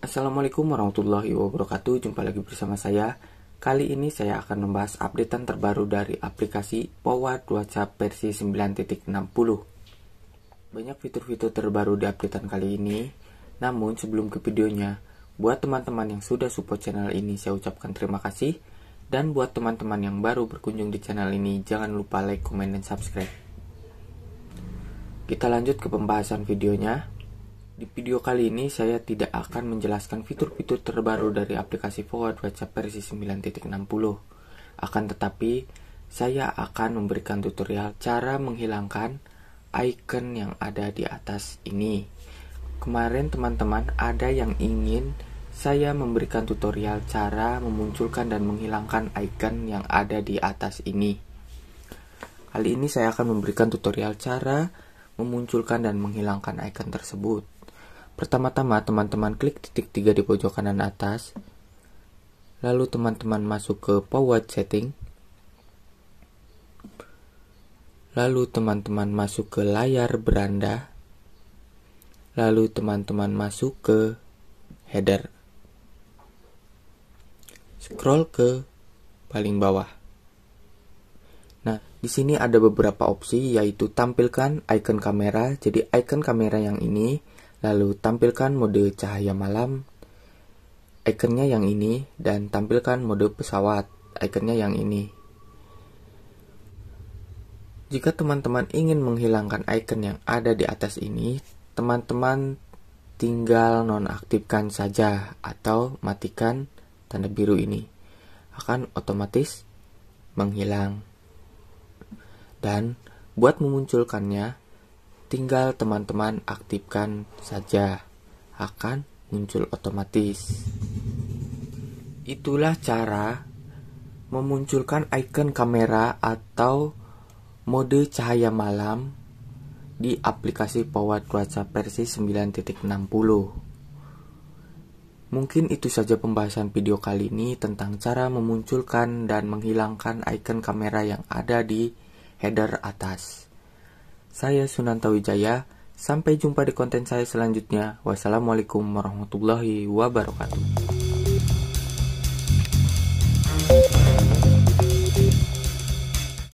Assalamualaikum warahmatullahi wabarakatuh. Jumpa lagi bersama saya. Kali ini saya akan membahas updatean terbaru dari aplikasi Power WhatsApp versi 9.60. Banyak fitur-fitur terbaru di updatean kali ini. Namun sebelum ke videonya, buat teman-teman yang sudah support channel ini saya ucapkan terima kasih. Dan buat teman-teman yang baru berkunjung di channel ini, jangan lupa like, komen, dan subscribe. Kita lanjut ke pembahasan videonya. Di video kali ini saya tidak akan menjelaskan fitur-fitur terbaru dari aplikasi Forward WhatsApp versi 9.60. Akan tetapi, saya akan memberikan tutorial cara menghilangkan icon yang ada di atas ini. Kemarin teman-teman ada yang ingin saya memberikan tutorial cara memunculkan dan menghilangkan icon yang ada di atas ini. Kali ini saya akan memberikan tutorial cara memunculkan dan menghilangkan icon tersebut. Pertama-tama teman-teman klik titik tiga di pojok kanan atas, lalu teman-teman masuk ke Power Setting, lalu teman-teman masuk ke layar beranda, lalu teman-teman masuk ke header. Scroll ke paling bawah. Nah, di sini ada beberapa opsi yaitu tampilkan icon kamera. Jadi icon kamera yang ini Lalu tampilkan mode cahaya malam, ikonnya yang ini, dan tampilkan mode pesawat, ikonnya yang ini. Jika teman-teman ingin menghilangkan icon yang ada di atas ini, teman-teman tinggal nonaktifkan saja atau matikan tanda biru ini. Akan otomatis menghilang. Dan buat memunculkannya, tinggal teman-teman aktifkan saja akan muncul otomatis. Itulah cara memunculkan icon kamera atau mode cahaya malam di aplikasi Power Cuaca versi 9.60. Mungkin itu saja pembahasan video kali ini tentang cara memunculkan dan menghilangkan icon kamera yang ada di header atas. Saya Sunanta Wijaya, sampai jumpa di konten saya selanjutnya. Wassalamualaikum warahmatullahi wabarakatuh.